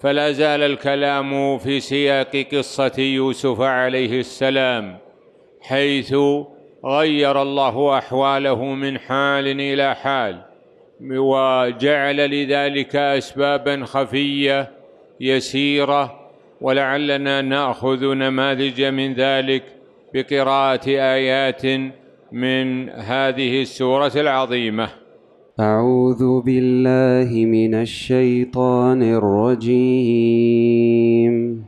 فلا زال الكلام في سياق قصه يوسف عليه السلام حيث غير الله احواله من حال الى حال وجعل لذلك اسبابا خفيه يسيره ولعلنا ناخذ نماذج من ذلك بقراءه ايات من هذه السوره العظيمه أعوذ بالله من الشيطان الرجيم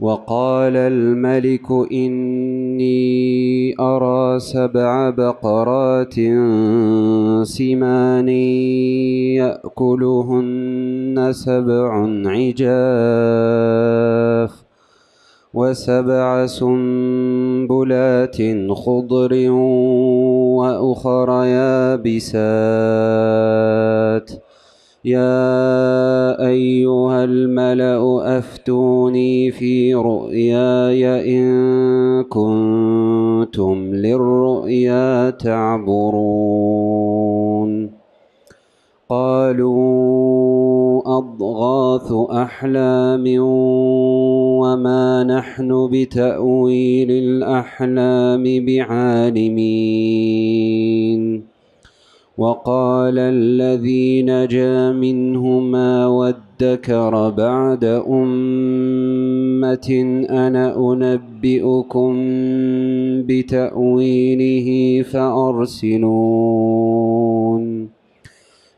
وقال الملك إني أرى سبع بقرات سمان يأكلهن سبع عجاف وسبع سنبلات خضر وأخر يابسات يا أيها الملأ أفتوني في رؤياي إن كنتم للرؤيا تعبرون قالوا أضغاث أحلام وما نحن بتأويل الأحلام بعالمين وقال الذي نجا منهما وادكر بعد أمة أنا أنبئكم بتأويله فأرسلون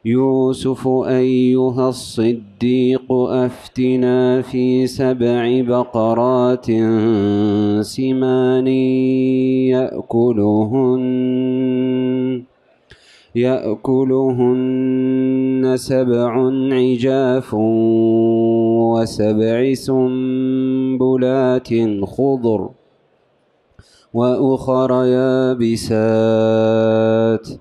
يوسف أيها الصديق أفتنا في سبع بقرات سمان يأكلهن يأكلهن سبع عجاف وسبع سنبلات خضر وأخر يابسات ۖ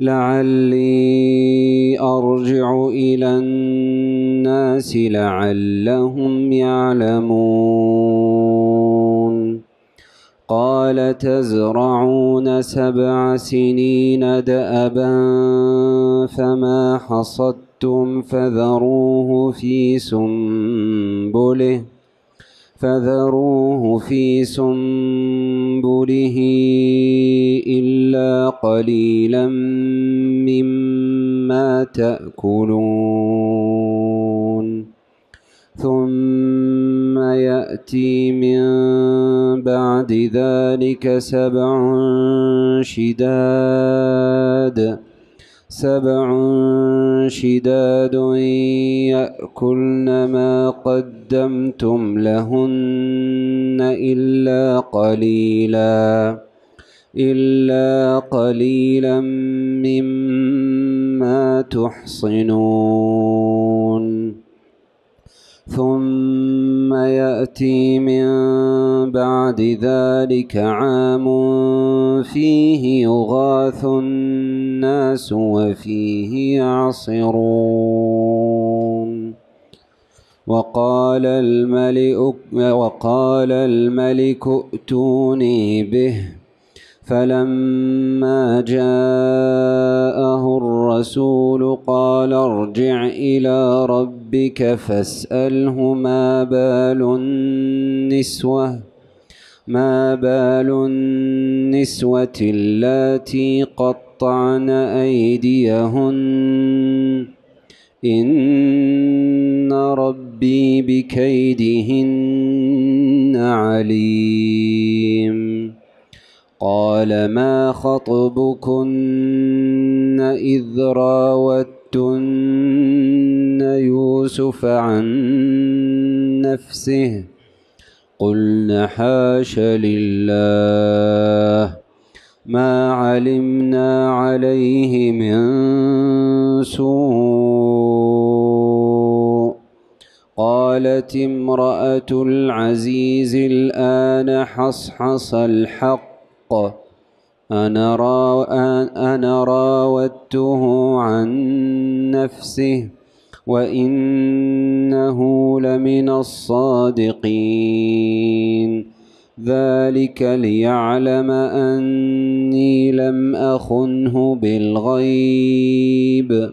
لعلي أرجع إلى الناس لعلهم يعلمون قال تزرعون سبع سنين دأبا فما حصدتم فذروه في سنبله فذروه في سنبله إلا قليلا مما تأكلون ثم يأتي من بعد ذلك سبع شداد سبع شداد يأكلن ما قدمتم لهن إلا قليلا إلا قليلا مما تحصنون ثم يأتي من بعد ذلك عام فيه يغاث الناس وفيه يعصرون وقال الملك وقال الملك ائتوني به فلما جاءه الرسول قال ارجع إلى رب ربك فاسأله ما بال النسوة ما بال النسوة اللاتي قطعن أيديهن إن ربي بكيدهن عليم قال ما خطبكن إذ راوت ففتن يوسف عن نفسه قلنا حاش لله ما علمنا عليه من سوء قالت امرأة العزيز الآن حصحص الحق أنا, أنا راودته عن نفسه وإنه لمن الصادقين ذلك ليعلم أني لم أخنه بالغيب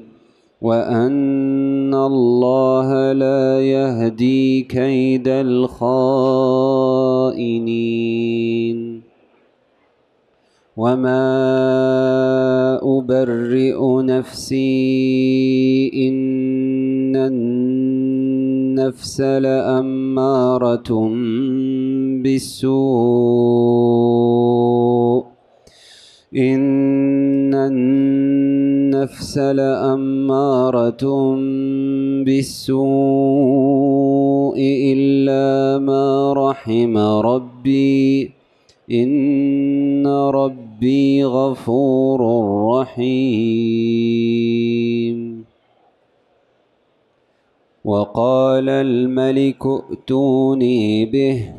وأن الله لا يهدي كيد الخائنين وما أبرئ نفسي إن النفس لأمارة بالسوء إن النفس لأمارة بالسوء إلا ما رحم ربي إن ربي ربي غفور رحيم وقال الملك ائتوني به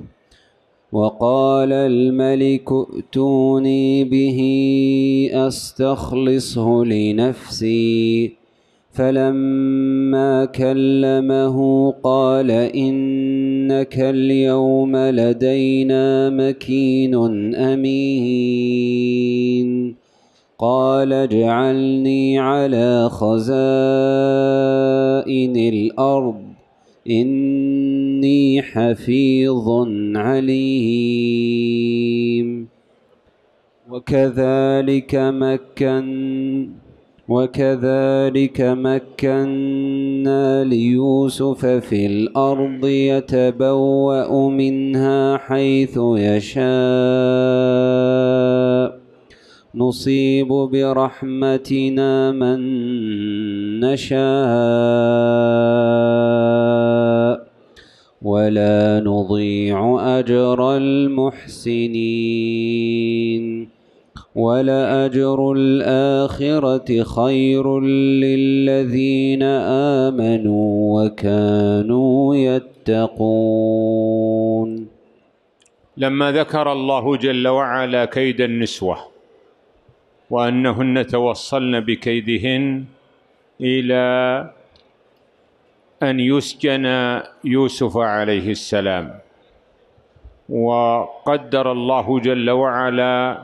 وقال الملك ائتوني به استخلصه لنفسي فلما كلمه قال إنك اليوم لدينا مكين أمين قال اجعلني على خزائن الأرض إني حفيظ عليم وكذلك مكن وكذلك مكنا ليوسف في الأرض يتبوأ منها حيث يشاء نصيب برحمتنا من نشاء ولا نضيع أجر المحسنين ولأجر الآخرة خير للذين آمنوا وكانوا يتقون لما ذكر الله جل وعلا كيد النسوة وأنهن توصلن بكيدهن إلى أن يسجن يوسف عليه السلام وقدر الله جل وعلا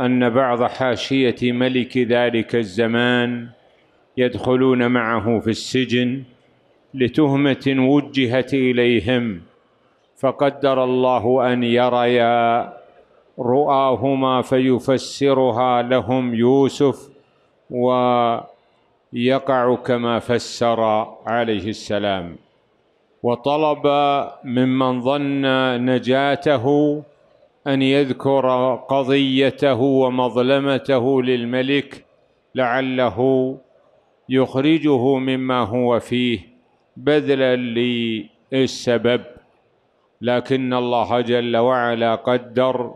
ان بعض حاشيه ملك ذلك الزمان يدخلون معه في السجن لتهمه وجهت اليهم فقدر الله ان يريا رؤاهما فيفسرها لهم يوسف ويقع كما فسر عليه السلام وطلب ممن ظن نجاته أن يذكر قضيته ومظلمته للملك لعله يخرجه مما هو فيه بذلا للسبب لكن الله جل وعلا قدر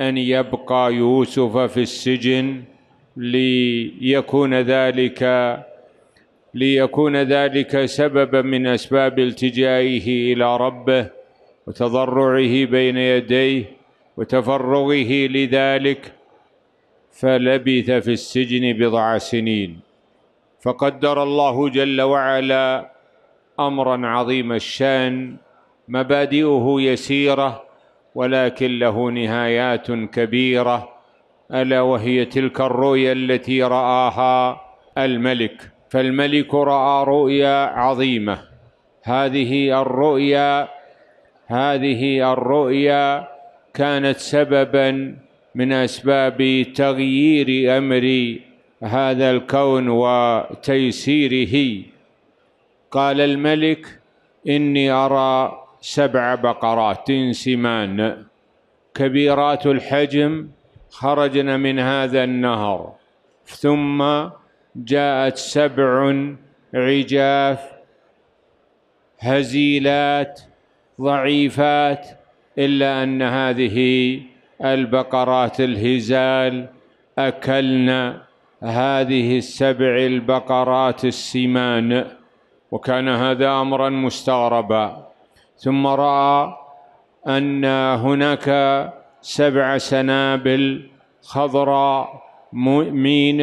أن يبقى يوسف في السجن ليكون ذلك ليكون ذلك سببا من أسباب التجائه إلى ربه وتضرعه بين يديه وتفرغه لذلك فلبث في السجن بضع سنين فقدر الله جل وعلا امرا عظيم الشان مبادئه يسيره ولكن له نهايات كبيره الا وهي تلك الرؤيا التي راها الملك فالملك راى رؤيا عظيمه هذه الرؤيا هذه الرؤيا كانت سببا من اسباب تغيير امر هذا الكون وتيسيره قال الملك اني ارى سبع بقرات سمان كبيرات الحجم خرجن من هذا النهر ثم جاءت سبع عجاف هزيلات ضعيفات إلا أن هذه البقرات الهزال أكلن هذه السبع البقرات السمان وكان هذا أمرا مستغربا ثم رأى أن هناك سبع سنابل خضراء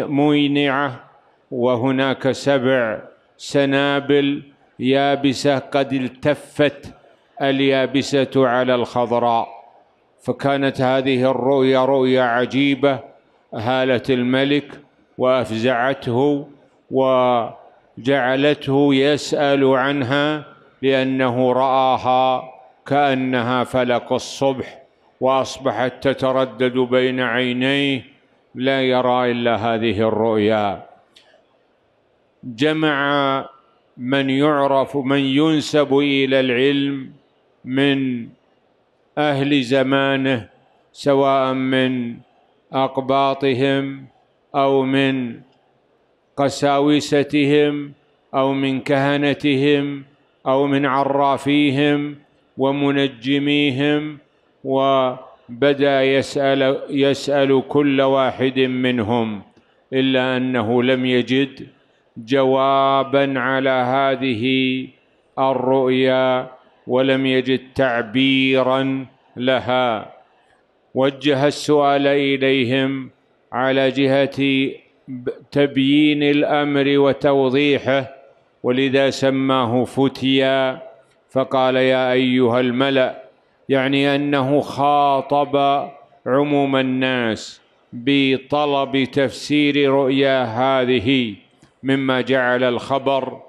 مينعة وهناك سبع سنابل يابسة قد التفت اليابسة على الخضراء فكانت هذه الرؤيا رؤيا عجيبة هالت الملك وأفزعته وجعلته يسأل عنها لأنه رآها كأنها فلق الصبح وأصبحت تتردد بين عينيه لا يرى إلا هذه الرؤيا جمع من يعرف من ينسب إلى العلم من اهل زمانه سواء من اقباطهم او من قساوستهم او من كهنتهم او من عرافيهم ومنجميهم وبدا يسال يسال كل واحد منهم الا انه لم يجد جوابا على هذه الرؤيا ولم يجد تعبيرا لها وجه السؤال اليهم على جهه تبيين الامر وتوضيحه ولذا سماه فتيا فقال يا ايها الملا يعني انه خاطب عموم الناس بطلب تفسير رؤيا هذه مما جعل الخبر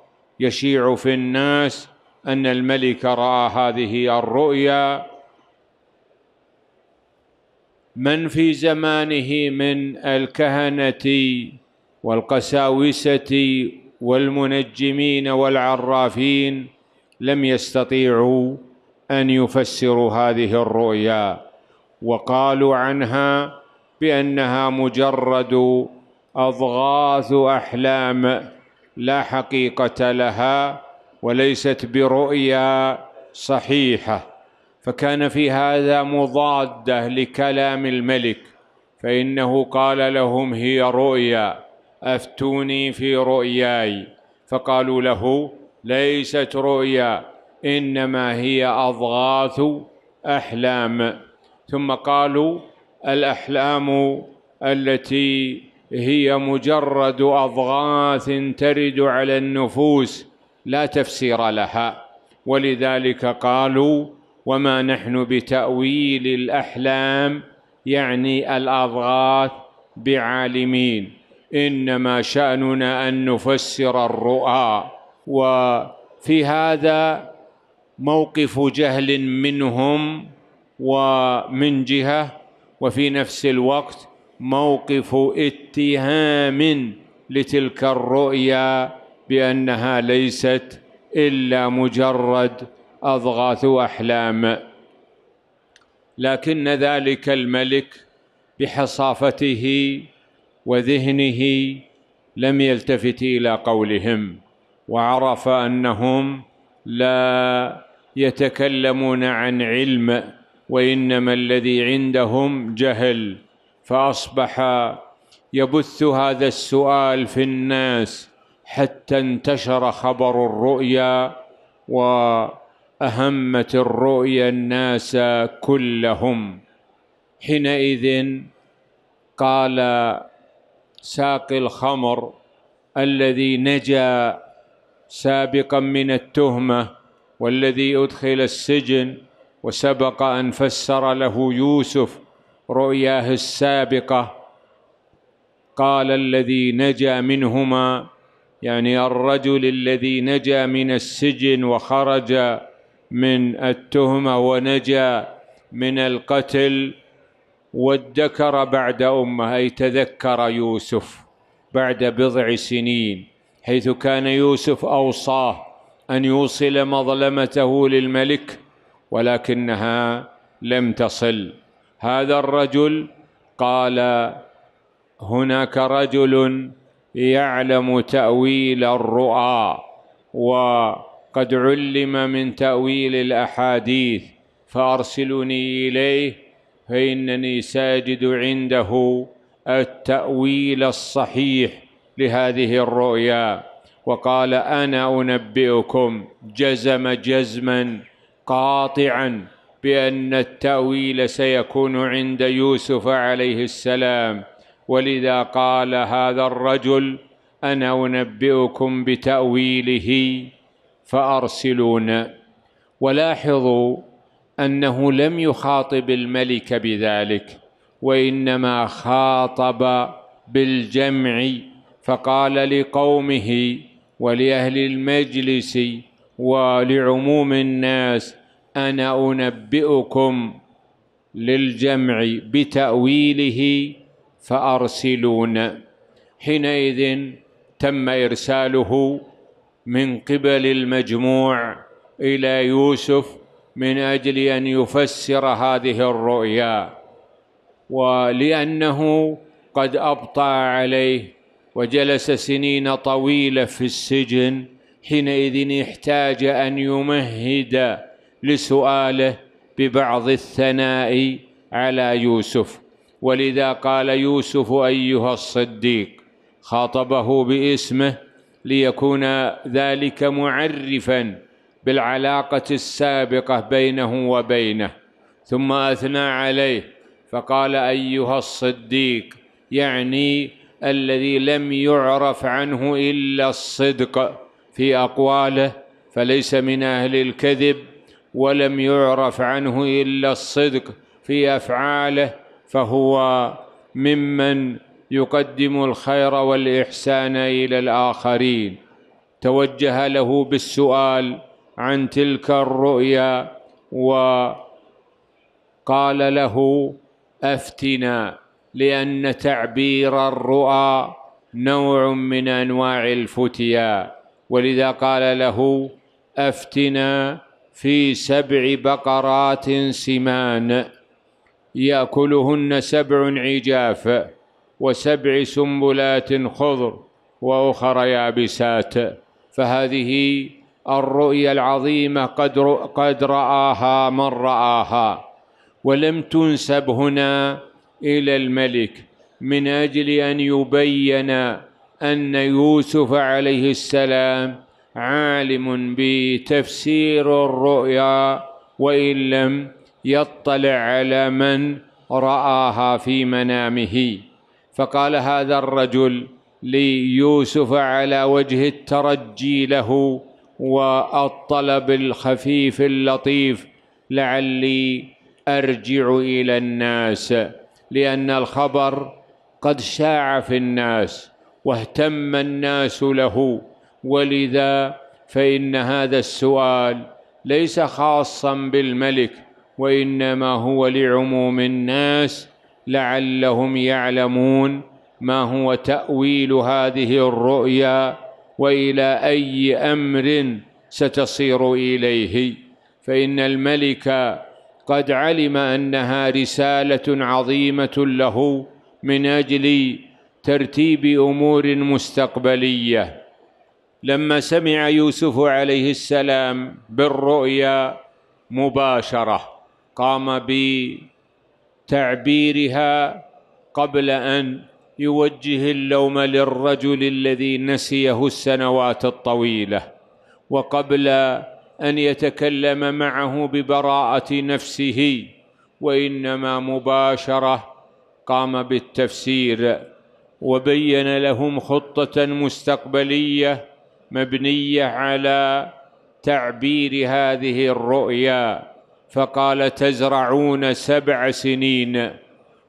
يشيع في الناس أن الملك رأى هذه الرؤيا من في زمانه من الكهنة والقساوسة والمنجمين والعرافين لم يستطيعوا أن يفسروا هذه الرؤيا وقالوا عنها بأنها مجرد أضغاث أحلام لا حقيقة لها وليست برؤيا صحيحه فكان في هذا مضاده لكلام الملك فانه قال لهم هي رؤيا افتوني في رؤياي فقالوا له ليست رؤيا انما هي اضغاث احلام ثم قالوا الاحلام التي هي مجرد اضغاث ترد على النفوس لا تفسير لها ولذلك قالوا وما نحن بتأويل الأحلام يعني الأضغاث بعالمين إنما شأننا أن نفسر الرؤى وفي هذا موقف جهل منهم ومن جهة وفي نفس الوقت موقف اتهام لتلك الرؤيا بانها ليست الا مجرد اضغاث احلام لكن ذلك الملك بحصافته وذهنه لم يلتفت الى قولهم وعرف انهم لا يتكلمون عن علم وانما الذي عندهم جهل فاصبح يبث هذا السؤال في الناس حتى انتشر خبر الرؤيا واهمت الرؤيا الناس كلهم حينئذ قال ساقي الخمر الذي نجا سابقا من التهمه والذي ادخل السجن وسبق ان فسر له يوسف رؤياه السابقه قال الذي نجا منهما يعني الرجل الذي نجا من السجن وخرج من التهمه ونجا من القتل وادكر بعد امه اي تذكر يوسف بعد بضع سنين حيث كان يوسف اوصاه ان يوصل مظلمته للملك ولكنها لم تصل هذا الرجل قال هناك رجل يعلم تأويل الرؤى وقد علم من تأويل الأحاديث فأرسلني إليه فإنني ساجد عنده التأويل الصحيح لهذه الرؤيا وقال أنا أنبئكم جزم جزما قاطعا بأن التأويل سيكون عند يوسف عليه السلام ولذا قال هذا الرجل انا انبئكم بتاويله فارسلون ولاحظوا انه لم يخاطب الملك بذلك وانما خاطب بالجمع فقال لقومه ولاهل المجلس ولعموم الناس انا انبئكم للجمع بتاويله فارسلون حينئذ تم ارساله من قبل المجموع الى يوسف من اجل ان يفسر هذه الرؤيا ولانه قد ابطا عليه وجلس سنين طويله في السجن حينئذ احتاج ان يمهد لسؤاله ببعض الثناء على يوسف ولذا قال يوسف ايها الصديق خاطبه باسمه ليكون ذلك معرفا بالعلاقه السابقه بينه وبينه ثم اثنى عليه فقال ايها الصديق يعني الذي لم يعرف عنه الا الصدق في اقواله فليس من اهل الكذب ولم يعرف عنه الا الصدق في افعاله فهو ممن يقدم الخير والاحسان الى الاخرين توجه له بالسؤال عن تلك الرؤيا وقال له افتنا لان تعبير الرؤى نوع من انواع الفتيا ولذا قال له افتنا في سبع بقرات سمان ياكلهن سبع عجاف وسبع سنبلات خضر واخر يابسات فهذه الرؤيا العظيمه قد قد راها من راها ولم تنسب هنا الى الملك من اجل ان يبين ان يوسف عليه السلام عالم بتفسير الرؤيا وان لم يطلع على من راها في منامه فقال هذا الرجل ليوسف على وجه الترجي له والطلب الخفيف اللطيف لعلي ارجع الى الناس لان الخبر قد شاع في الناس واهتم الناس له ولذا فان هذا السؤال ليس خاصا بالملك وانما هو لعموم الناس لعلهم يعلمون ما هو تاويل هذه الرؤيا والى اي امر ستصير اليه فان الملك قد علم انها رساله عظيمه له من اجل ترتيب امور مستقبليه لما سمع يوسف عليه السلام بالرؤيا مباشره قام بتعبيرها قبل ان يوجه اللوم للرجل الذي نسيه السنوات الطويله وقبل ان يتكلم معه ببراءه نفسه وانما مباشره قام بالتفسير وبين لهم خطه مستقبليه مبنيه على تعبير هذه الرؤيا فقال تزرعون سبع سنين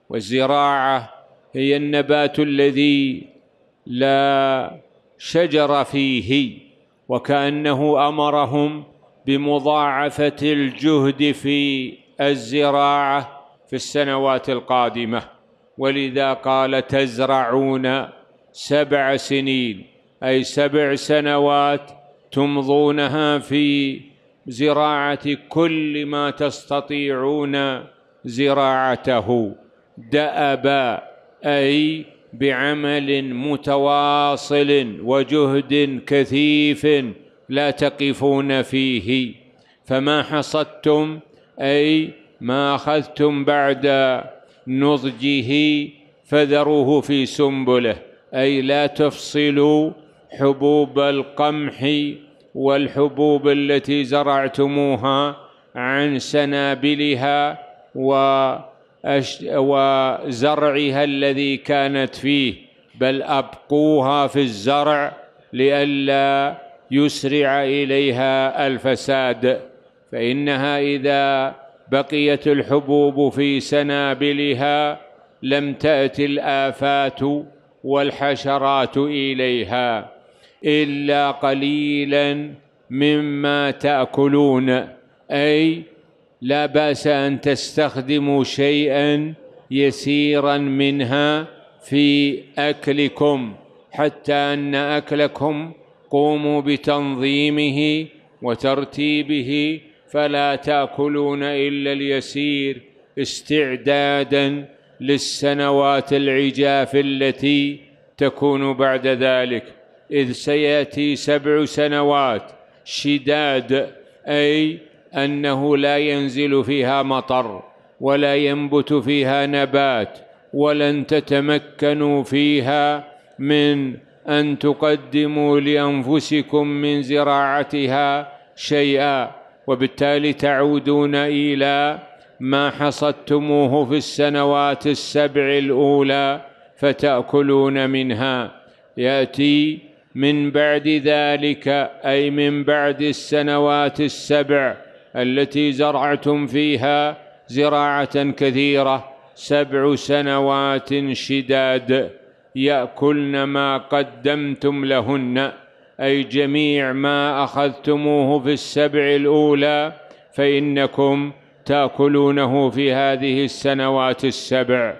والزراعه هي النبات الذي لا شجر فيه وكانه امرهم بمضاعفه الجهد في الزراعه في السنوات القادمه ولذا قال تزرعون سبع سنين اي سبع سنوات تمضونها في زراعه كل ما تستطيعون زراعته دأبا اي بعمل متواصل وجهد كثيف لا تقفون فيه فما حصدتم اي ما اخذتم بعد نضجه فذروه في سنبله اي لا تفصلوا حبوب القمح والحبوب التي زرعتموها عن سنابلها وزرعها الذي كانت فيه بل أبقوها في الزرع لئلا يسرع إليها الفساد فإنها إذا بقيت الحبوب في سنابلها لم تأتي الآفات والحشرات إليها إلا قليلا مما تأكلون أي لا بأس أن تستخدموا شيئا يسيرا منها في أكلكم حتى أن أكلكم قوموا بتنظيمه وترتيبه فلا تأكلون إلا اليسير استعدادا للسنوات العجاف التي تكون بعد ذلك إذ سيأتي سبع سنوات شداد أي أنه لا ينزل فيها مطر ولا ينبت فيها نبات ولن تتمكنوا فيها من أن تقدموا لأنفسكم من زراعتها شيئا وبالتالي تعودون إلى ما حصدتموه في السنوات السبع الأولى فتأكلون منها يأتي من بعد ذلك اي من بعد السنوات السبع التي زرعتم فيها زراعه كثيره سبع سنوات شداد ياكلن ما قدمتم لهن اي جميع ما اخذتموه في السبع الاولى فانكم تاكلونه في هذه السنوات السبع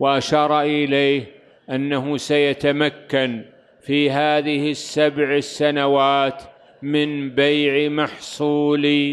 واشار اليه انه سيتمكن في هذه السبع السنوات من بيع محصول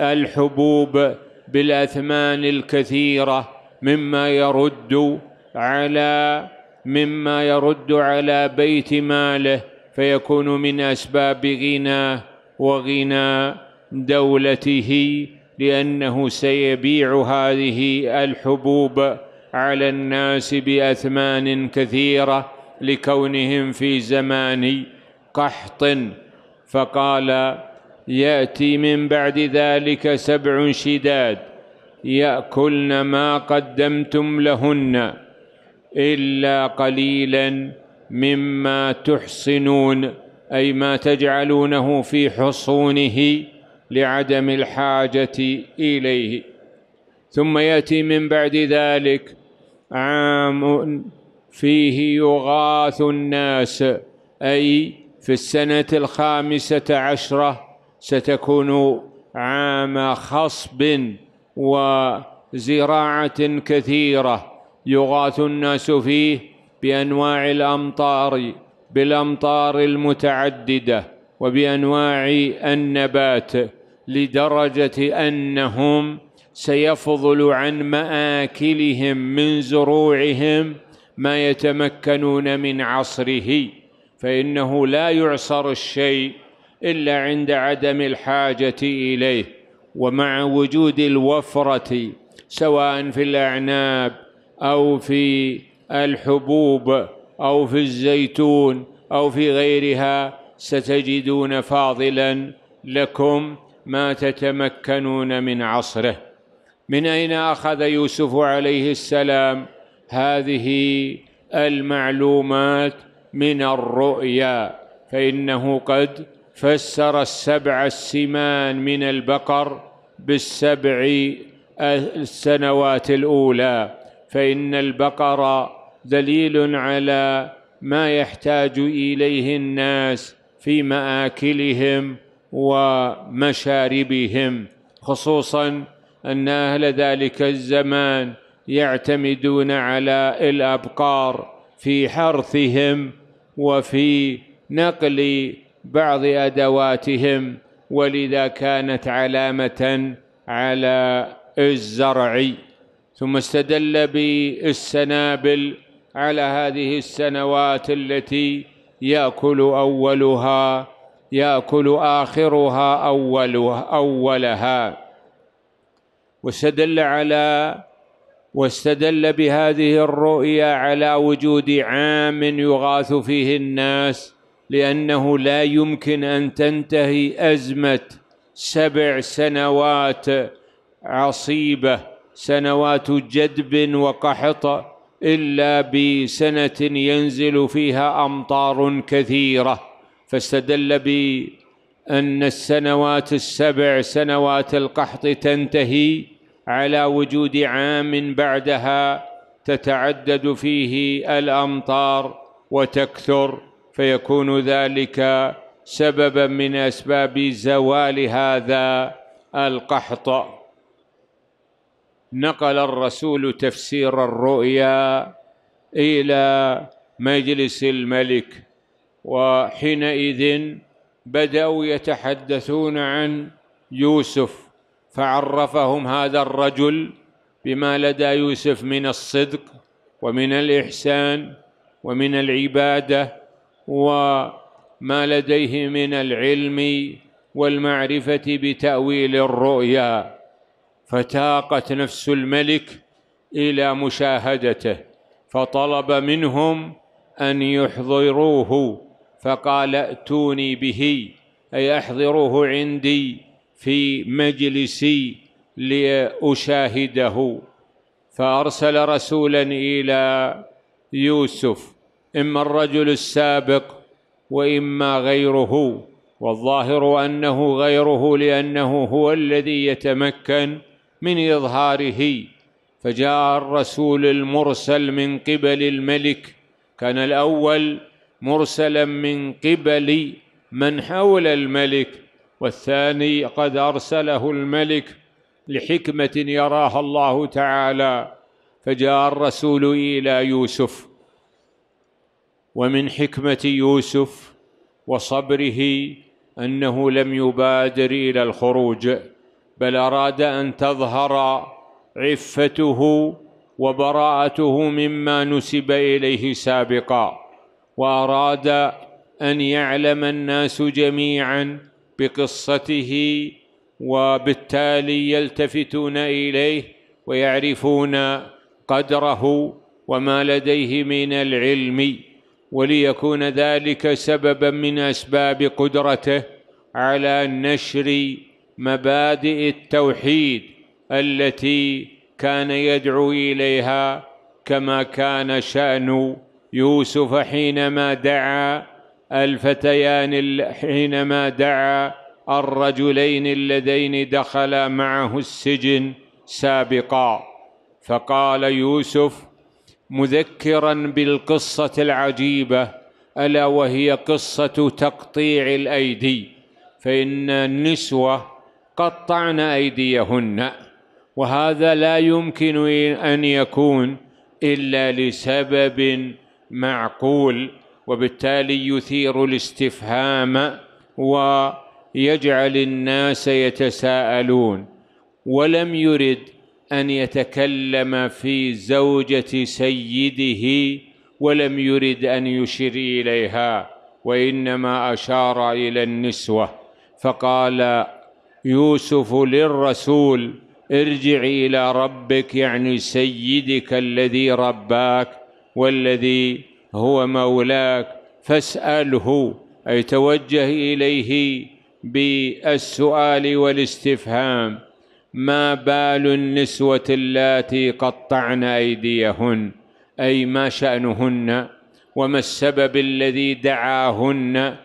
الحبوب بالاثمان الكثيره مما يرد على مما يرد على بيت ماله فيكون من اسباب غناه وغنى دولته لانه سيبيع هذه الحبوب على الناس باثمان كثيره لكونهم في زمان قحط فقال ياتي من بعد ذلك سبع شداد ياكلن ما قدمتم لهن الا قليلا مما تحصنون اي ما تجعلونه في حصونه لعدم الحاجه اليه ثم ياتي من بعد ذلك عام فيه يغاث الناس أي في السنة الخامسة عشرة ستكون عام خصب وزراعة كثيرة يغاث الناس فيه بأنواع الأمطار بالأمطار المتعددة وبأنواع النبات لدرجة أنهم سيفضل عن مآكلهم من زروعهم ما يتمكنون من عصره فإنه لا يعصر الشيء إلا عند عدم الحاجة إليه ومع وجود الوفرة سواء في الأعناب أو في الحبوب أو في الزيتون أو في غيرها ستجدون فاضلا لكم ما تتمكنون من عصره من أين أخذ يوسف عليه السلام؟ هذه المعلومات من الرؤيا فإنه قد فسر السبع السمان من البقر بالسبع السنوات الأولى فإن البقر دليل على ما يحتاج إليه الناس في مآكلهم ومشاربهم خصوصا أن أهل ذلك الزمان يعتمدون على الابقار في حرثهم وفي نقل بعض ادواتهم ولذا كانت علامه على الزرع ثم استدل بالسنابل على هذه السنوات التي ياكل اولها ياكل اخرها اولها اولها واستدل على واستدل بهذه الرؤيا على وجود عام يغاث فيه الناس لأنه لا يمكن أن تنتهي أزمة سبع سنوات عصيبة سنوات جدب وقحط إلا بسنة ينزل فيها أمطار كثيرة فاستدل بأن السنوات السبع سنوات القحط تنتهي على وجود عام بعدها تتعدد فيه الامطار وتكثر فيكون ذلك سببا من اسباب زوال هذا القحط نقل الرسول تفسير الرؤيا الى مجلس الملك وحينئذ بداوا يتحدثون عن يوسف فعرفهم هذا الرجل بما لدى يوسف من الصدق ومن الإحسان ومن العبادة وما لديه من العلم والمعرفة بتأويل الرؤيا فتاقت نفس الملك إلى مشاهدته فطلب منهم أن يحضروه فقال ائتوني به أي أحضروه عندي في مجلسي لاشاهده فارسل رسولا الى يوسف اما الرجل السابق واما غيره والظاهر انه غيره لانه هو الذي يتمكن من اظهاره فجاء الرسول المرسل من قبل الملك كان الاول مرسلا من قبل من حول الملك والثاني قد أرسله الملك لحكمة يراها الله تعالى فجاء الرسول إلى يوسف ومن حكمة يوسف وصبره أنه لم يبادر إلى الخروج بل أراد أن تظهر عفته وبراءته مما نسب إليه سابقا وأراد أن يعلم الناس جميعاً بقصته وبالتالي يلتفتون اليه ويعرفون قدره وما لديه من العلم وليكون ذلك سببا من اسباب قدرته على نشر مبادئ التوحيد التي كان يدعو اليها كما كان شان يوسف حينما دعا الفتيان حينما دعا الرجلين اللذين دخلا معه السجن سابقا فقال يوسف مذكرا بالقصه العجيبه الا وهي قصه تقطيع الايدي فان النسوه قطعن ايديهن وهذا لا يمكن ان يكون الا لسبب معقول وبالتالي يثير الاستفهام ويجعل الناس يتساءلون ولم يرد ان يتكلم في زوجه سيده ولم يرد ان يشير اليها وانما اشار الى النسوه فقال يوسف للرسول ارجع الى ربك يعني سيدك الذي رباك والذي هو مولاك فاسأله أي توجه إليه بالسؤال والاستفهام ما بال النسوة اللاتي قطعن أيديهن أي ما شأنهن وما السبب الذي دعاهن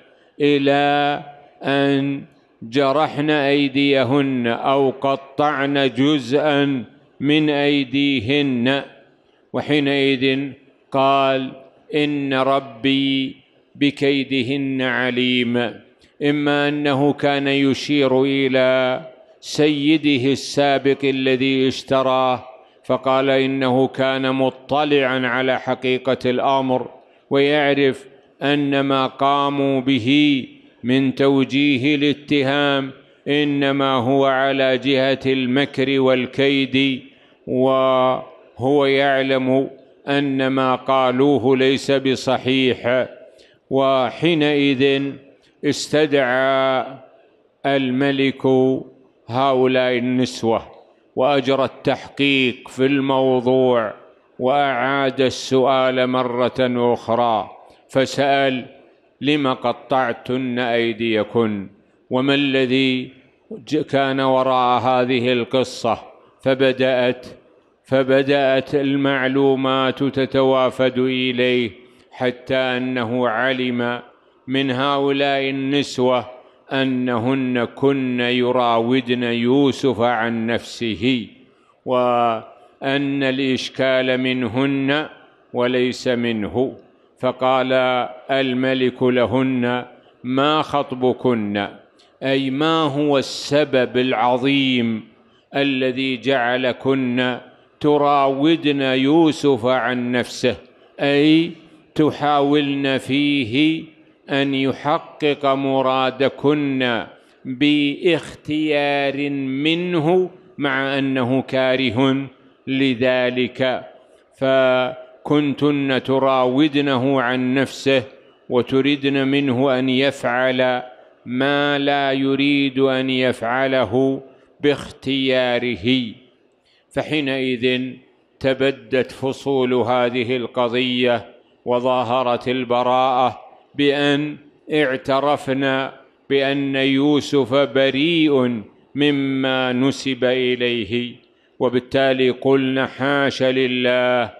إلى أن جرحن أيديهن أو قطعن جزءا من أيديهن وحينئذ قال ان ربي بكيدهن عليم اما انه كان يشير الى سيده السابق الذي اشتراه فقال انه كان مطلعا على حقيقه الامر ويعرف ان ما قاموا به من توجيه الاتهام انما هو على جهه المكر والكيد وهو يعلم ان ما قالوه ليس بصحيح وحينئذ استدعى الملك هؤلاء النسوه واجرى التحقيق في الموضوع واعاد السؤال مره اخرى فسال لم قطعتن ايديكن وما الذي كان وراء هذه القصه فبدات فبدات المعلومات تتوافد اليه حتى انه علم من هؤلاء النسوه انهن كن يراودن يوسف عن نفسه وان الاشكال منهن وليس منه فقال الملك لهن ما خطبكن اي ما هو السبب العظيم الذي جعلكن تراودن يوسف عن نفسه اي تحاولن فيه ان يحقق مرادكن باختيار منه مع انه كاره لذلك فكنتن تراودنه عن نفسه وتردن منه ان يفعل ما لا يريد ان يفعله باختياره فحينئذ تبدت فصول هذه القضيه وظاهرت البراءه بان اعترفنا بان يوسف بريء مما نسب اليه وبالتالي قلنا حاش لله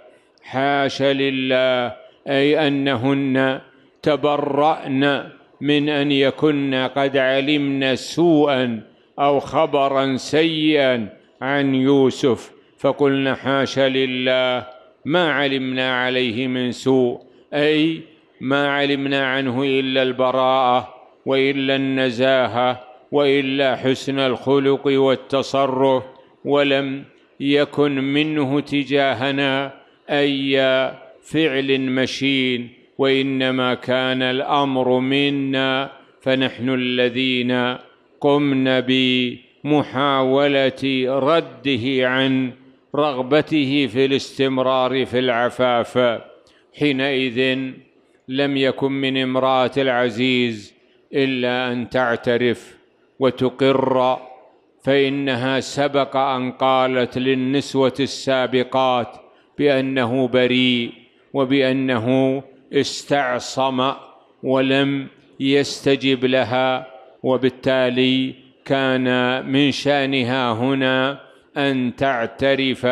حاش لله اي انهن تبرأن من ان يكن قد علمن سوءا او خبرا سيئا عن يوسف فقلنا حاش لله ما علمنا عليه من سوء أي ما علمنا عنه إلا البراءة وإلا النزاهة وإلا حسن الخلق والتصرف ولم يكن منه تجاهنا أي فعل مشين وإنما كان الأمر منا فنحن الذين قمنا به محاوله رده عن رغبته في الاستمرار في العفاف حينئذ لم يكن من امراه العزيز الا ان تعترف وتقر فانها سبق ان قالت للنسوه السابقات بانه بريء وبانه استعصم ولم يستجب لها وبالتالي كان من شانها هنا ان تعترف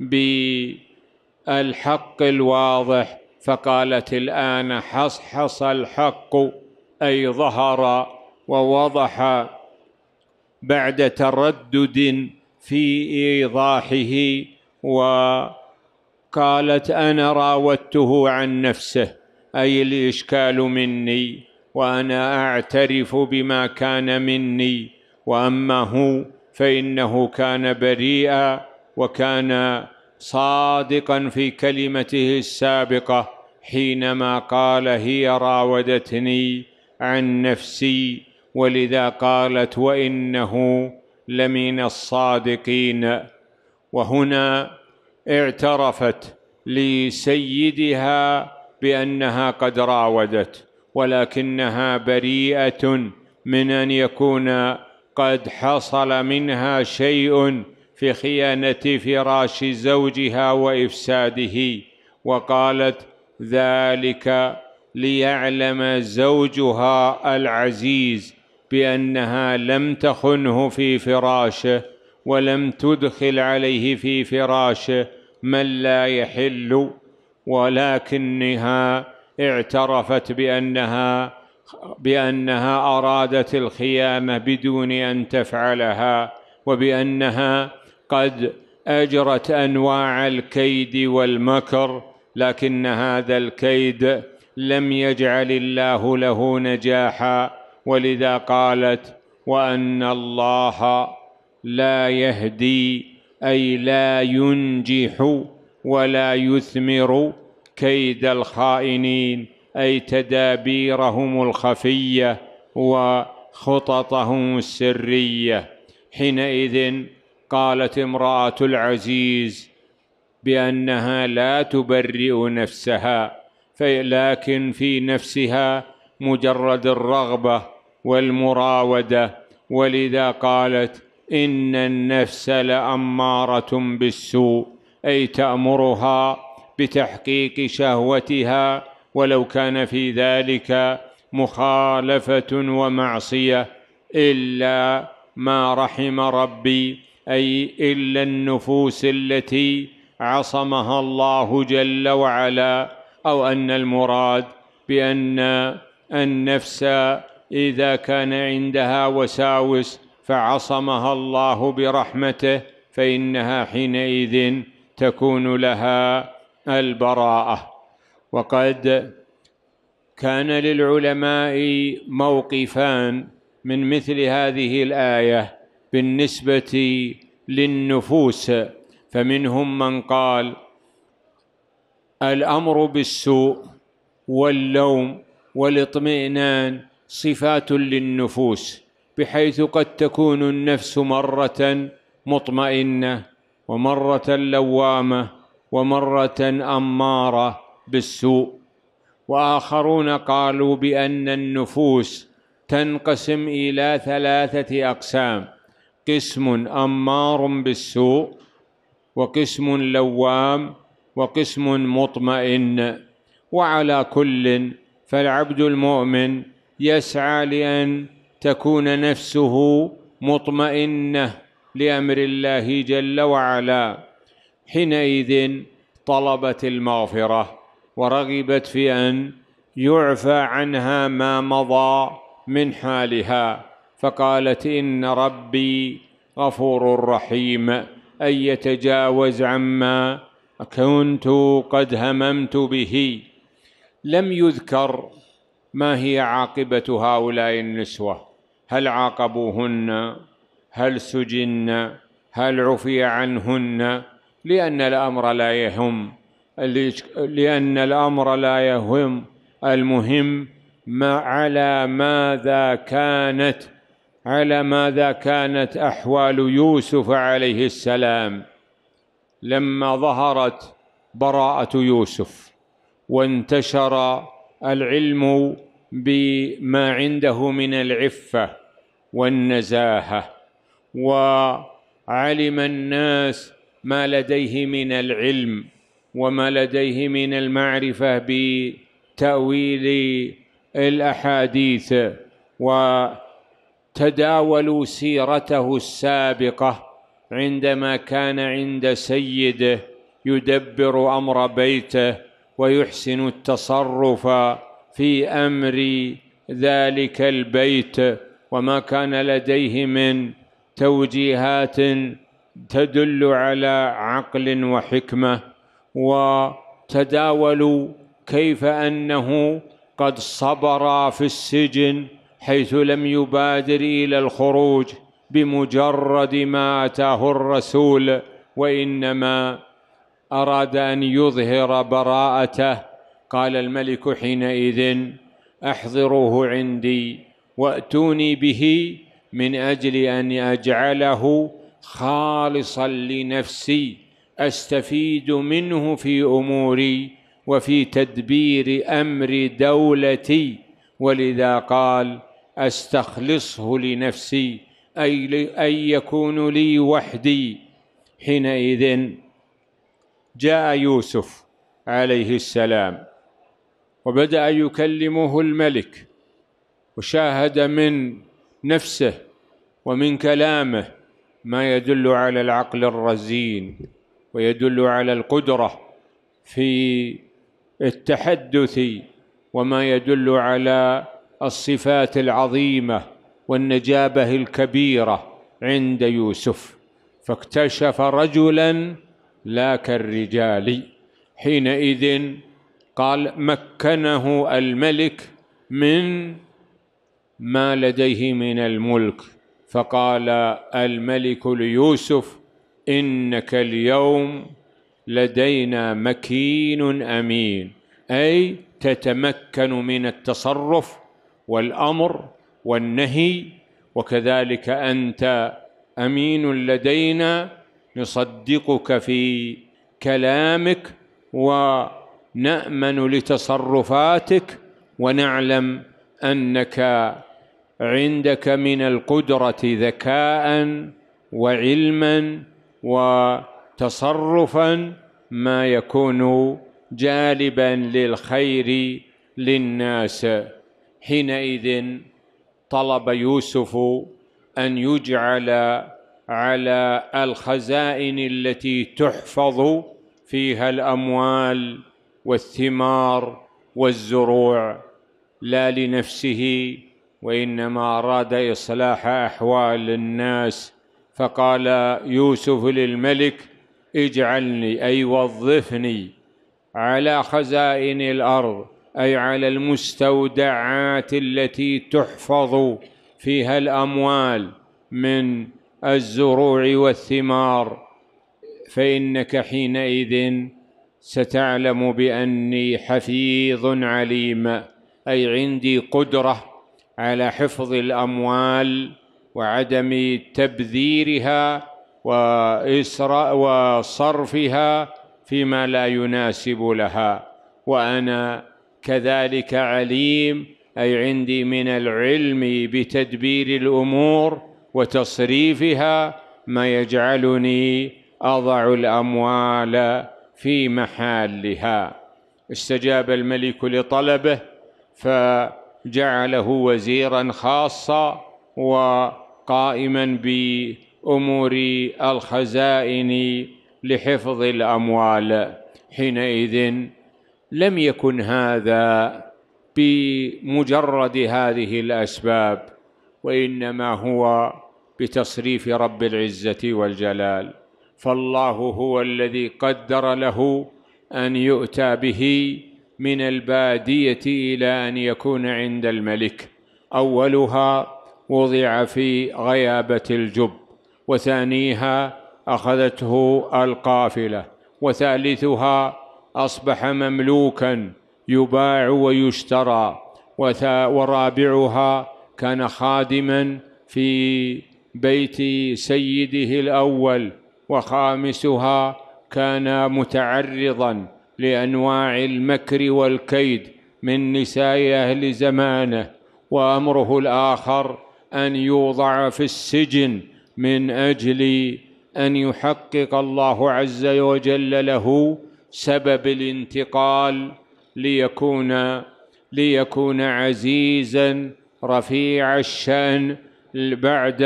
بالحق الواضح فقالت الان حصحص الحق اي ظهر ووضح بعد تردد في ايضاحه وقالت انا راودته عن نفسه اي الاشكال مني وانا اعترف بما كان مني واما هو فانه كان بريئا وكان صادقا في كلمته السابقه حينما قال هي راودتني عن نفسي ولذا قالت وانه لمن الصادقين وهنا اعترفت لسيدها بانها قد راودت ولكنها بريئه من ان يكون قد حصل منها شيء في خيانه فراش زوجها وافساده وقالت ذلك ليعلم زوجها العزيز بانها لم تخنه في فراشه ولم تدخل عليه في فراشه من لا يحل ولكنها اعترفت بانها بانها ارادت الخيانه بدون ان تفعلها وبانها قد اجرت انواع الكيد والمكر لكن هذا الكيد لم يجعل الله له نجاحا ولذا قالت وان الله لا يهدي اي لا ينجح ولا يثمر كيد الخائنين اي تدابيرهم الخفيه وخططهم السريه حينئذ قالت امراه العزيز بانها لا تبرئ نفسها لكن في نفسها مجرد الرغبه والمراوده ولذا قالت ان النفس لاماره بالسوء اي تامرها بتحقيق شهوتها ولو كان في ذلك مخالفه ومعصيه الا ما رحم ربي اي الا النفوس التي عصمها الله جل وعلا او ان المراد بان النفس اذا كان عندها وساوس فعصمها الله برحمته فانها حينئذ تكون لها البراءه وقد كان للعلماء موقفان من مثل هذه الآية بالنسبة للنفوس فمنهم من قال الأمر بالسوء واللوم والاطمئنان صفات للنفوس بحيث قد تكون النفس مرة مطمئنة ومرة لوامة ومرة أمارة بالسوء واخرون قالوا بان النفوس تنقسم الى ثلاثه اقسام قسم امار بالسوء وقسم لوام وقسم مطمئن وعلى كل فالعبد المؤمن يسعى لان تكون نفسه مطمئنه لامر الله جل وعلا حينئذ طلبت المغفره ورغبت في أن يعفى عنها ما مضى من حالها فقالت إن ربي غفور رحيم أن يتجاوز عما كنت قد هممت به لم يذكر ما هي عاقبة هؤلاء النسوة هل عاقبوهن هل سجن هل عفي عنهن لأن الأمر لا يهم لأن الأمر لا يهم المهم ما على ماذا كانت على ماذا كانت أحوال يوسف عليه السلام لما ظهرت براءة يوسف وانتشر العلم بما عنده من العفة والنزاهة وعلم الناس ما لديه من العلم وما لديه من المعرفة بتأويل الأحاديث وتداولوا سيرته السابقة عندما كان عند سيده يدبر أمر بيته ويحسن التصرف في أمر ذلك البيت وما كان لديه من توجيهات تدل على عقل وحكمه وتداولوا كيف انه قد صبر في السجن حيث لم يبادر الى الخروج بمجرد ما اتاه الرسول وانما اراد ان يظهر براءته قال الملك حينئذ احضروه عندي واتوني به من اجل ان اجعله خالصا لنفسي استفيد منه في اموري وفي تدبير امر دولتي ولذا قال استخلصه لنفسي اي ان يكون لي وحدي حينئذ جاء يوسف عليه السلام وبدا يكلمه الملك وشاهد من نفسه ومن كلامه ما يدل على العقل الرزين ويدل على القدرة في التحدث وما يدل على الصفات العظيمة والنجابة الكبيرة عند يوسف فاكتشف رجلا لا كالرجال حينئذ قال مكنه الملك من ما لديه من الملك فقال الملك ليوسف انك اليوم لدينا مكين امين اي تتمكن من التصرف والامر والنهي وكذلك انت امين لدينا نصدقك في كلامك ونامن لتصرفاتك ونعلم انك عندك من القدره ذكاء وعلما وتصرفا ما يكون جالبا للخير للناس حينئذ طلب يوسف ان يجعل على الخزائن التي تحفظ فيها الاموال والثمار والزروع لا لنفسه وانما اراد اصلاح احوال الناس فقال يوسف للملك اجعلني أي وظفني على خزائن الأرض أي على المستودعات التي تحفظ فيها الأموال من الزروع والثمار فإنك حينئذ ستعلم بأني حفيظ عليم أي عندي قدرة على حفظ الأموال وعدم تبذيرها وإسراء وصرفها فيما لا يناسب لها وأنا كذلك عليم أي عندي من العلم بتدبير الأمور وتصريفها ما يجعلني أضع الأموال في محلها استجاب الملك لطلبه فجعله وزيرا خاصا و قائما بامور الخزائن لحفظ الاموال حينئذ لم يكن هذا بمجرد هذه الاسباب وانما هو بتصريف رب العزه والجلال فالله هو الذي قدر له ان يؤتى به من الباديه الى ان يكون عند الملك اولها وضع في غيابة الجب وثانيها أخذته القافلة وثالثها أصبح مملوكا يباع ويشترى ورابعها كان خادما في بيت سيده الأول وخامسها كان متعرضا لأنواع المكر والكيد من نساء أهل زمانه وأمره الآخر ان يوضع في السجن من اجل ان يحقق الله عز وجل له سبب الانتقال ليكون ليكون عزيزا رفيع الشان بعد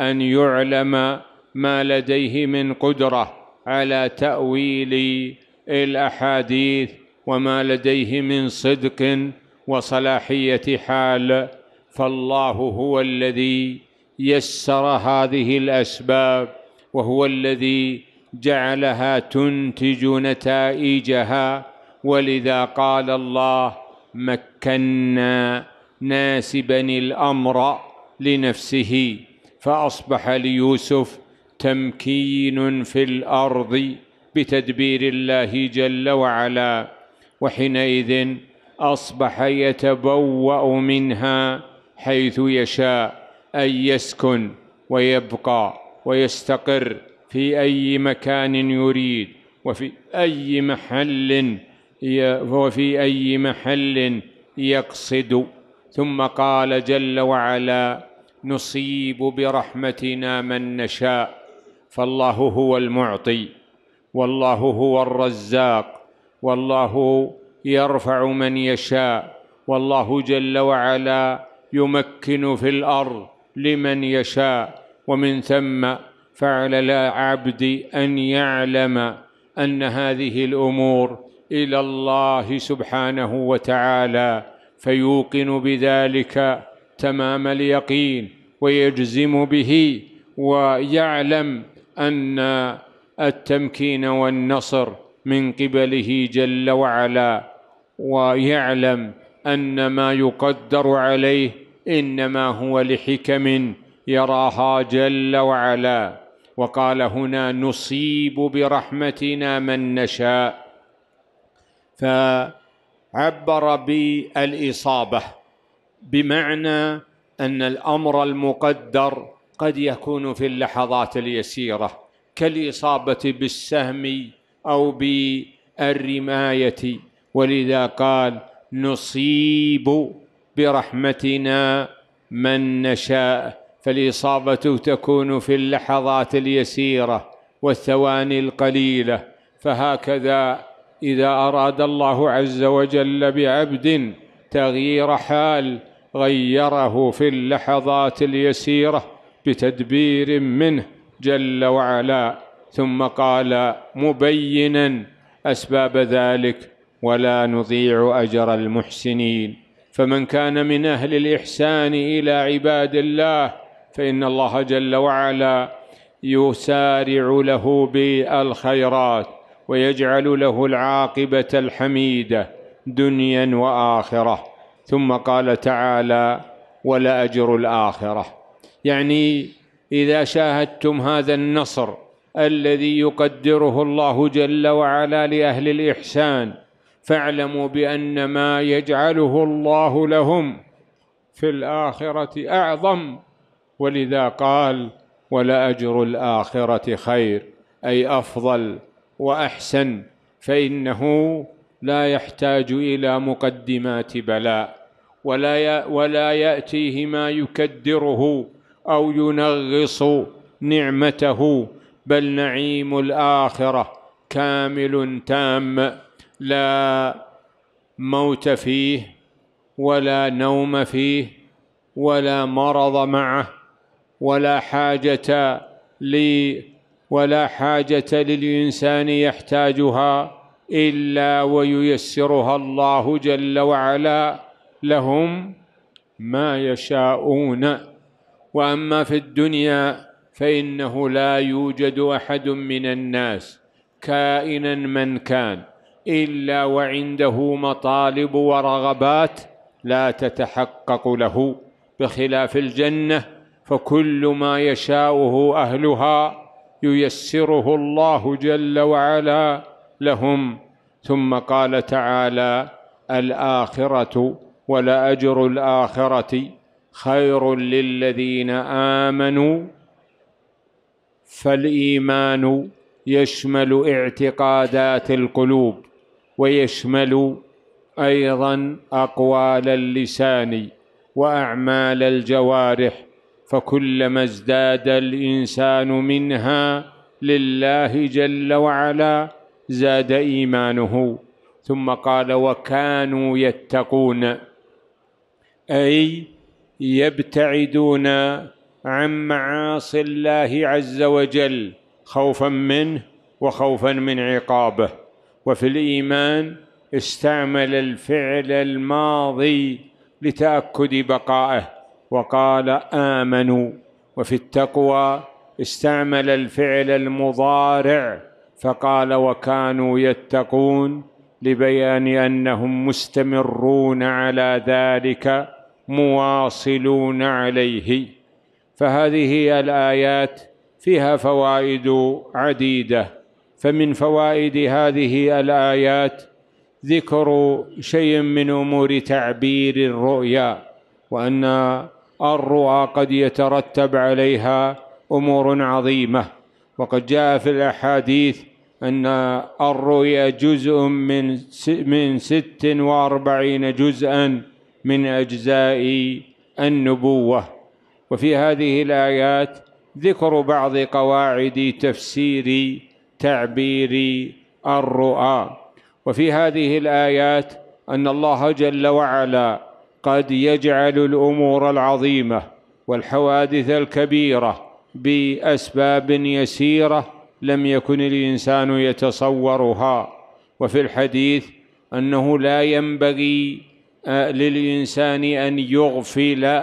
ان يعلم ما لديه من قدره على تاويل الاحاديث وما لديه من صدق وصلاحيه حال فالله هو الذي يسر هذه الاسباب وهو الذي جعلها تنتج نتائجها ولذا قال الله مكنا ناسبا الامر لنفسه فاصبح ليوسف تمكين في الارض بتدبير الله جل وعلا وحينئذ اصبح يتبوا منها حيث يشاء أن يسكن ويبقى ويستقر في أي مكان يريد وفي أي محل وفي أي محل يقصد ثم قال جل وعلا نصيب برحمتنا من نشاء فالله هو المعطي والله هو الرزاق والله يرفع من يشاء والله جل وعلا يمكن في الارض لمن يشاء ومن ثم لا العبد ان يعلم ان هذه الامور الى الله سبحانه وتعالى فيوقن بذلك تمام اليقين ويجزم به ويعلم ان التمكين والنصر من قبله جل وعلا ويعلم ان ما يقدر عليه انما هو لحكم يراها جل وعلا وقال هنا نصيب برحمتنا من نشاء فعبر بالاصابه بمعنى ان الامر المقدر قد يكون في اللحظات اليسيره كالاصابه بالسهم او بالرمايه ولذا قال نصيب برحمتنا من نشاء فالاصابه تكون في اللحظات اليسيره والثواني القليله فهكذا اذا اراد الله عز وجل بعبد تغيير حال غيره في اللحظات اليسيره بتدبير منه جل وعلا ثم قال مبينا اسباب ذلك ولا نضيع اجر المحسنين فمن كان من اهل الاحسان الى عباد الله فان الله جل وعلا يسارع له بالخيرات ويجعل له العاقبه الحميده دنيا واخره ثم قال تعالى ولاجر الاخره يعني اذا شاهدتم هذا النصر الذي يقدره الله جل وعلا لاهل الاحسان فاعلموا بان ما يجعله الله لهم في الاخره اعظم ولذا قال ولاجر الاخره خير اي افضل واحسن فانه لا يحتاج الى مقدمات بلاء ولا ولا ياتيه ما يكدره او ينغص نعمته بل نعيم الاخره كامل تام لا موت فيه ولا نوم فيه ولا مرض معه ولا حاجة لي ولا حاجة للإنسان يحتاجها إلا وييسرها الله جل وعلا لهم ما يشاءون وأما في الدنيا فإنه لا يوجد أحد من الناس كائنا من كان الا وعنده مطالب ورغبات لا تتحقق له بخلاف الجنه فكل ما يشاؤه اهلها ييسره الله جل وعلا لهم ثم قال تعالى الاخره ولاجر الاخره خير للذين امنوا فالايمان يشمل اعتقادات القلوب ويشمل ايضا اقوال اللسان واعمال الجوارح فكلما ازداد الانسان منها لله جل وعلا زاد ايمانه ثم قال وكانوا يتقون اي يبتعدون عن معاصي الله عز وجل خوفا منه وخوفا من عقابه وفي الايمان استعمل الفعل الماضي لتاكد بقائه وقال امنوا وفي التقوى استعمل الفعل المضارع فقال وكانوا يتقون لبيان انهم مستمرون على ذلك مواصلون عليه فهذه الايات فيها فوائد عديده فمن فوائد هذه الايات ذكر شيء من امور تعبير الرؤيا وان الرؤى قد يترتب عليها امور عظيمه وقد جاء في الاحاديث ان الرؤيا جزء من من ست واربعين جزءا من اجزاء النبوه وفي هذه الايات ذكر بعض قواعد تفسير تعبير الرؤى وفي هذه الايات ان الله جل وعلا قد يجعل الامور العظيمه والحوادث الكبيره باسباب يسيره لم يكن الانسان يتصورها وفي الحديث انه لا ينبغي آه، للانسان ان يغفل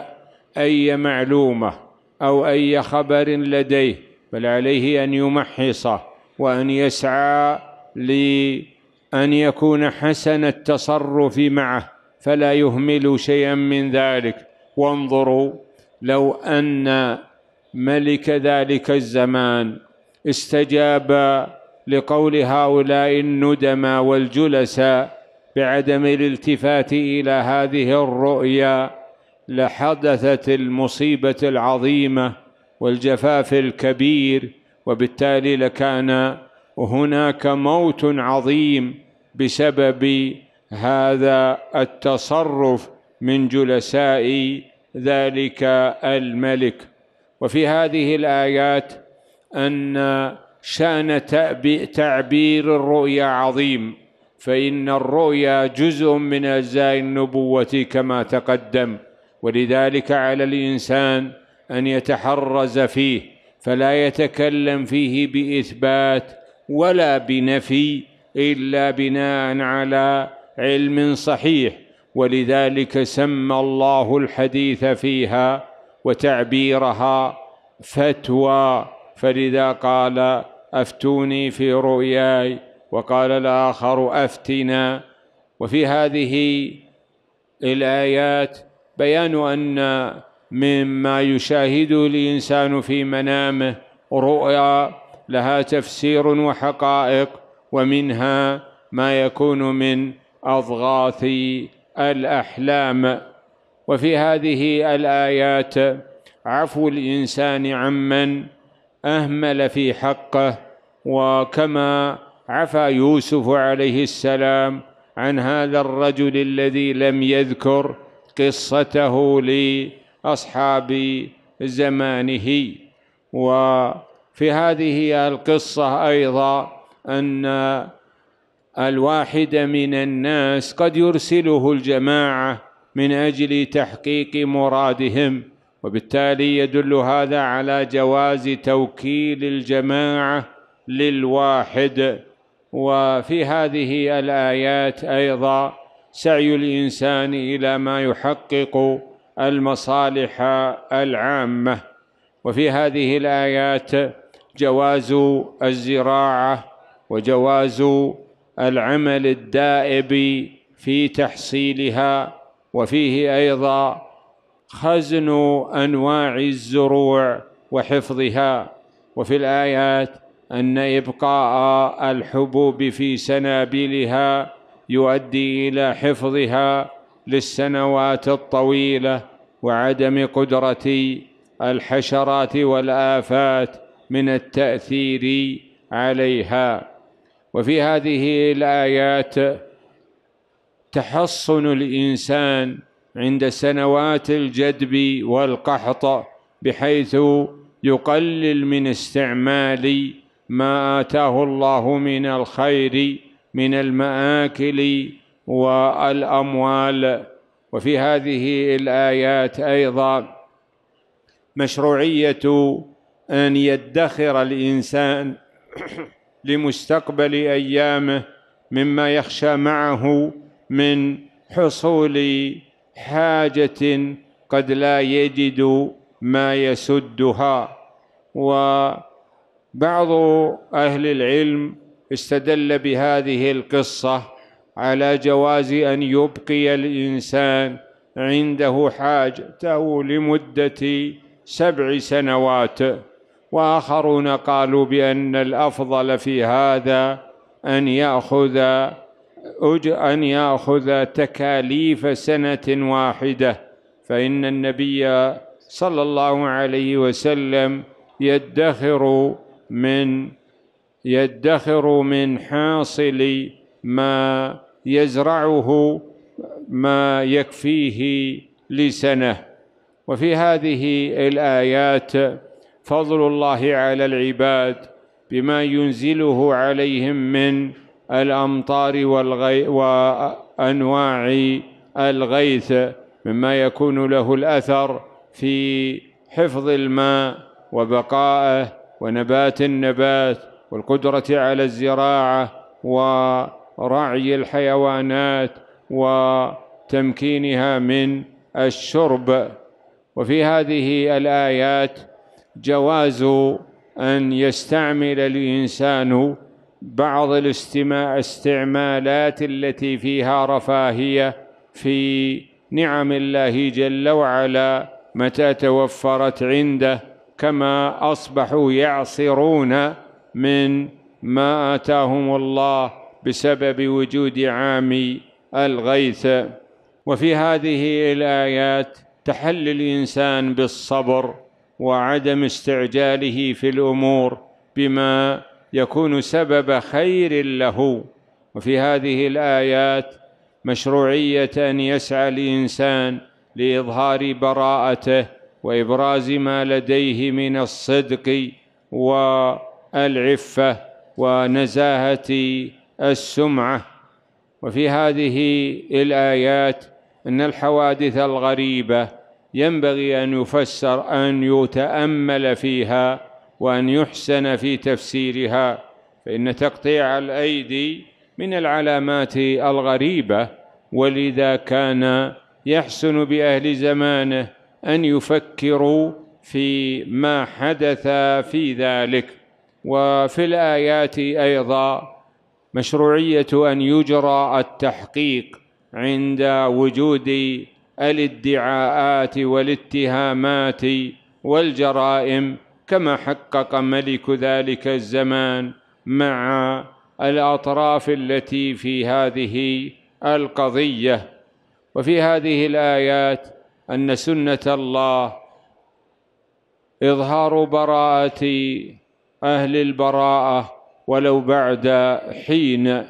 اي معلومه او اي خبر لديه بل عليه ان يمحصه وأن يسعى لأن يكون حسن التصرف معه فلا يهمل شيئا من ذلك وانظروا لو أن ملك ذلك الزمان استجاب لقول هؤلاء الندماء والجلساء بعدم الالتفات إلى هذه الرؤيا لحدثت المصيبة العظيمة والجفاف الكبير وبالتالي لكان هناك موت عظيم بسبب هذا التصرف من جلساء ذلك الملك وفي هذه الايات ان شان تعبير الرؤيا عظيم فان الرؤيا جزء من اجزاء النبوه كما تقدم ولذلك على الانسان ان يتحرز فيه فلا يتكلم فيه باثبات ولا بنفي الا بناء على علم صحيح ولذلك سمى الله الحديث فيها وتعبيرها فتوى فلذا قال افتوني في رؤياي وقال الاخر افتنا وفي هذه الايات بيان ان مما يشاهده الانسان في منامه رؤيا لها تفسير وحقائق ومنها ما يكون من اضغاث الاحلام وفي هذه الايات عفو الانسان عمن اهمل في حقه وكما عفى يوسف عليه السلام عن هذا الرجل الذي لم يذكر قصته لي أصحاب زمانه وفي هذه القصة أيضا أن الواحد من الناس قد يرسله الجماعة من أجل تحقيق مرادهم وبالتالي يدل هذا على جواز توكيل الجماعة للواحد وفي هذه الآيات أيضا سعي الإنسان إلى ما يحقق المصالح العامة وفي هذه الآيات جواز الزراعة وجواز العمل الدائب في تحصيلها وفيه أيضا خزن أنواع الزروع وحفظها وفي الآيات أن إبقاء الحبوب في سنابلها يؤدي إلى حفظها للسنوات الطويله وعدم قدره الحشرات والافات من التاثير عليها وفي هذه الايات تحصن الانسان عند سنوات الجدب والقحط بحيث يقلل من استعمال ما آتاه الله من الخير من المآكل والأموال وفي هذه الآيات أيضا مشروعية أن يدخر الإنسان لمستقبل أيامه مما يخشى معه من حصول حاجة قد لا يجد ما يسدها وبعض أهل العلم استدل بهذه القصة على جواز أن يبقي الإنسان عنده حاجته لمدة سبع سنوات وآخرون قالوا بأن الأفضل في هذا أن يأخذ أن يأخذ تكاليف سنة واحدة فإن النبي صلى الله عليه وسلم يدخر من يدخر من حاصل ما يزرعه ما يكفيه لسنه وفي هذه الايات فضل الله على العباد بما ينزله عليهم من الامطار والغي وانواع الغيث مما يكون له الاثر في حفظ الماء وبقائه ونبات النبات والقدره على الزراعه و رعي الحيوانات وتمكينها من الشرب وفي هذه الآيات جواز أن يستعمل الإنسان بعض الاستعمالات التي فيها رفاهية في نعم الله جل وعلا متى توفرت عنده كما أصبحوا يعصرون من ما آتاهم الله بسبب وجود عامي الغيث وفي هذه الآيات تحل الإنسان بالصبر وعدم استعجاله في الأمور بما يكون سبب خير له وفي هذه الآيات مشروعية أن يسعى الإنسان لإظهار براءته وإبراز ما لديه من الصدق والعفة ونزاهة السمعة وفي هذه الآيات أن الحوادث الغريبة ينبغي أن يفسر أن يتأمل فيها وأن يحسن في تفسيرها فإن تقطيع الأيدي من العلامات الغريبة ولذا كان يحسن بأهل زمانه أن يفكروا في ما حدث في ذلك وفي الآيات أيضا مشروعيه ان يجرى التحقيق عند وجود الادعاءات والاتهامات والجرائم كما حقق ملك ذلك الزمان مع الاطراف التي في هذه القضيه وفي هذه الايات ان سنه الله اظهار براءه اهل البراءه ولو بعد حين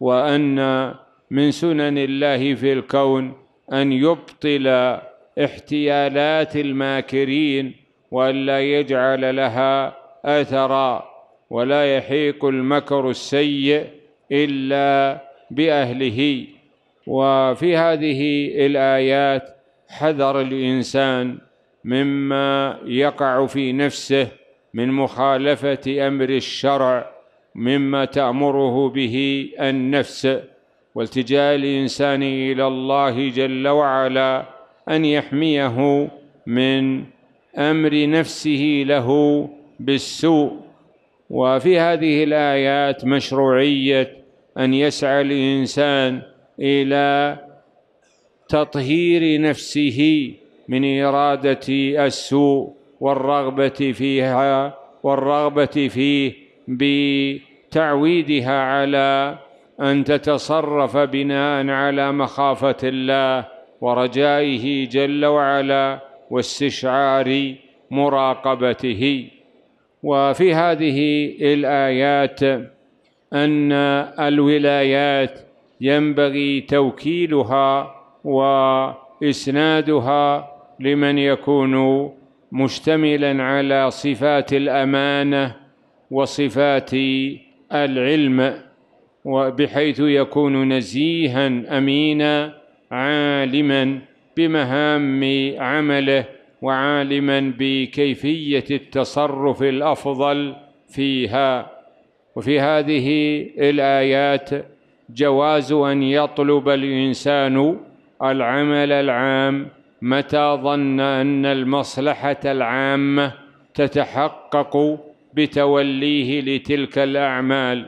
وأن من سنن الله في الكون أن يبطل احتيالات الماكرين وأن لا يجعل لها أثرا ولا يحيق المكر السيء إلا بأهله وفي هذه الآيات حذر الإنسان مما يقع في نفسه من مخالفة أمر الشرع مما تأمره به النفس والتجاء الإنسان إلى الله جل وعلا أن يحميه من أمر نفسه له بالسوء وفي هذه الآيات مشروعية أن يسعى الإنسان إلى تطهير نفسه من إرادة السوء والرغبة فيها والرغبة فيه بتعويدها على ان تتصرف بناء على مخافه الله ورجائه جل وعلا واستشعار مراقبته وفي هذه الايات ان الولايات ينبغي توكيلها واسنادها لمن يكون مشتملا على صفات الامانه وصفات العلم وبحيث يكون نزيها امينا عالما بمهام عمله وعالما بكيفيه التصرف الافضل فيها وفي هذه الايات جواز ان يطلب الانسان العمل العام متى ظن ان المصلحه العامه تتحقق بتوليه لتلك الاعمال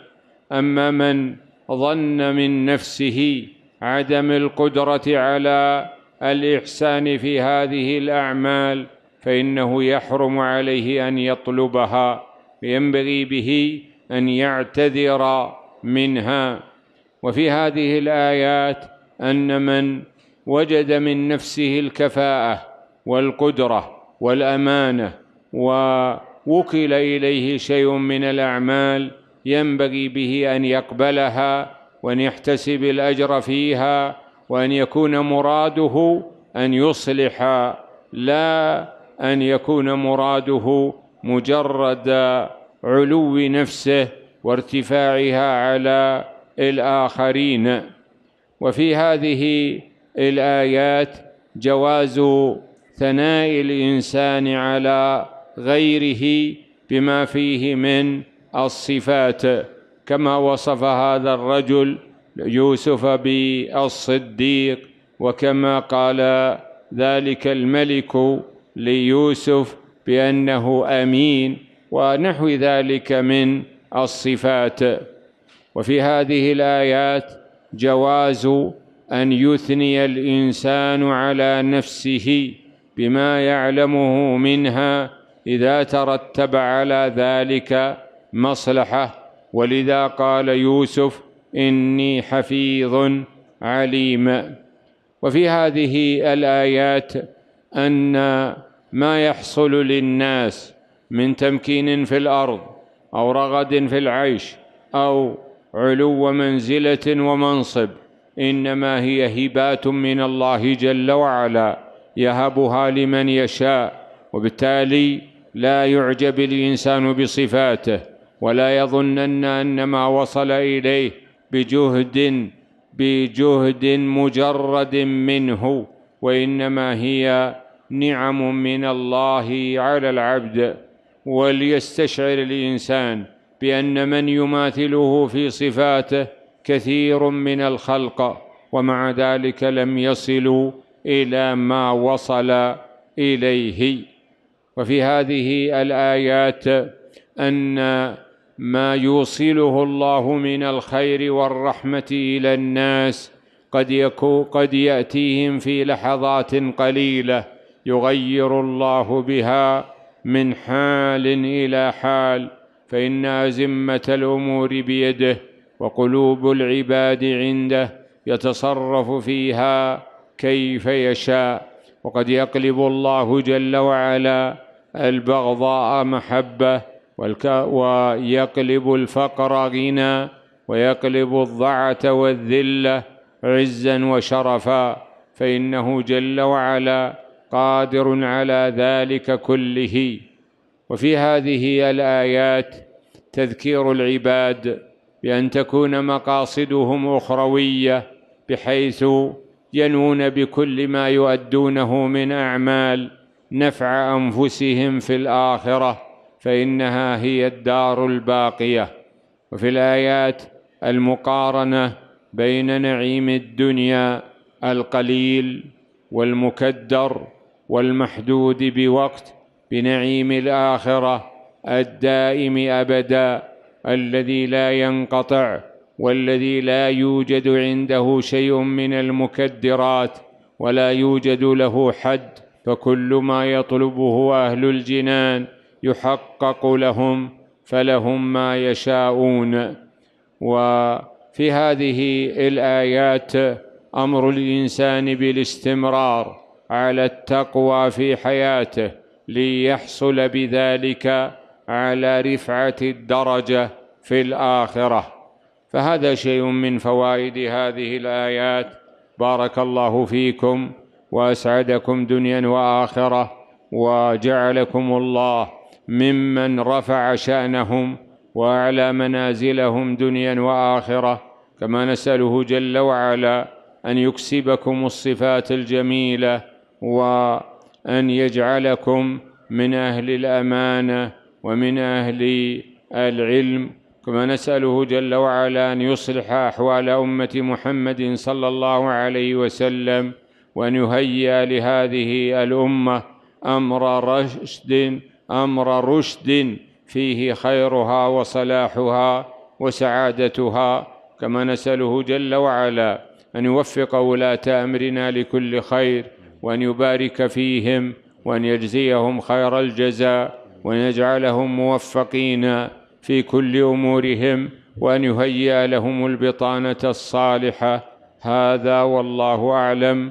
اما من ظن من نفسه عدم القدره على الاحسان في هذه الاعمال فانه يحرم عليه ان يطلبها ينبغي به ان يعتذر منها وفي هذه الايات ان من وجد من نفسه الكفاءه والقدره والامانه و وكل إليه شيء من الأعمال ينبغي به أن يقبلها وأن يحتسب الأجر فيها وأن يكون مراده أن يصلح لا أن يكون مراده مجرد علو نفسه وارتفاعها على الآخرين وفي هذه الآيات جواز ثناء الإنسان على غيره بما فيه من الصفات كما وصف هذا الرجل يوسف بالصديق وكما قال ذلك الملك ليوسف بأنه أمين ونحو ذلك من الصفات وفي هذه الآيات جواز أن يثني الإنسان على نفسه بما يعلمه منها إذا ترتب على ذلك مصلحة ولذا قال يوسف إني حفيظ عليم وفي هذه الآيات أن ما يحصل للناس من تمكين في الأرض أو رغد في العيش أو علو منزلة ومنصب إنما هي هبات من الله جل وعلا يهبها لمن يشاء وبالتالي لا يعجب الانسان بصفاته ولا يظنن ان ما وصل اليه بجهد بجهد مجرد منه وانما هي نعم من الله على العبد وليستشعر الانسان بان من يماثله في صفاته كثير من الخلق ومع ذلك لم يصلوا الى ما وصل اليه وفي هذه الآيات أن ما يوصله الله من الخير والرحمة إلى الناس قد يكو قد يأتيهم في لحظات قليلة يغير الله بها من حال إلى حال فإن أزمة الأمور بيده وقلوب العباد عنده يتصرف فيها كيف يشاء وقد يقلب الله جل وعلا البغضاء محبة ويقلب الفقر غنى ويقلب الضعة والذلة عزا وشرفا فإنه جل وعلا قادر على ذلك كله وفي هذه الآيات تذكير العباد بأن تكون مقاصدهم أخروية بحيث ينوون بكل ما يؤدونه من أعمال نفع انفسهم في الاخره فانها هي الدار الباقيه وفي الايات المقارنه بين نعيم الدنيا القليل والمكدر والمحدود بوقت بنعيم الاخره الدائم ابدا الذي لا ينقطع والذي لا يوجد عنده شيء من المكدرات ولا يوجد له حد فكل ما يطلبه أهل الجنان يحقق لهم فلهم ما يشاءون وفي هذه الآيات أمر الإنسان بالاستمرار على التقوى في حياته ليحصل بذلك على رفعة الدرجة في الآخرة فهذا شيء من فوائد هذه الآيات بارك الله فيكم وأسعدكم دنيا وآخرة وجعلكم الله ممن رفع شأنهم وأعلى منازلهم دنيا وآخرة كما نسأله جل وعلا أن يكسبكم الصفات الجميلة وأن يجعلكم من أهل الأمانة ومن أهل العلم كما نسأله جل وعلا أن يصلح أحوال أمة محمد صلى الله عليه وسلم وأن يهيئ لهذه الأمة أمر رشد أمر رشد فيه خيرها وصلاحها وسعادتها كما نسأله جل وعلا أن يوفق ولاة أمرنا لكل خير وأن يبارك فيهم وأن يجزيهم خير الجزاء وأن يجعلهم موفقين في كل أمورهم وأن يهيئ لهم البطانة الصالحة هذا والله أعلم